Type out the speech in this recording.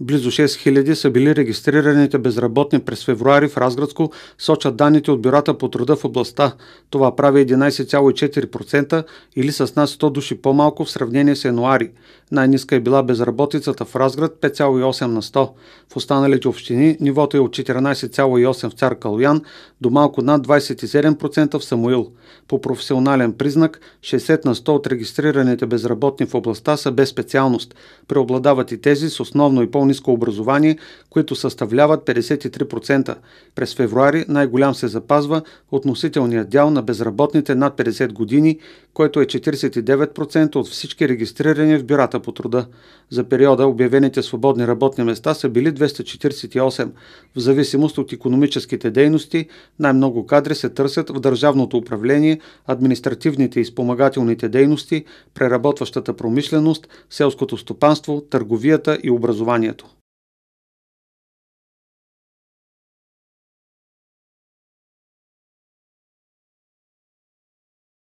Близо 6000 са били регистрираните безработни през февруари в Разградско, сочат данните от бюрата по труда в областта. Това прави 11,4% или с нас 100 души по-малко в сравнение с януари. Най-ниска е била безработицата в Разград 5,8 на 100. В останалите общини нивото е от 14,8 в Цар Калуян до малко над 27% в Самуил. По професионален признак 60 на 100 от регистрираните безработни в областта са без специалност. Преобладават и тези с основно и по по-низко образование, които съставляват 53%. През февруари най-голям се запазва относителният дял на безработните над 50 години, който е 49% от всички регистрирани в бюрата по труда. За периода обявените свободни работни места са били 248. В зависимост от економическите дейности, най-много кадри се търсят в държавното управление, административните и спомагателните дейности, преработващата промишленост, селското стопанство, търговията и образованието.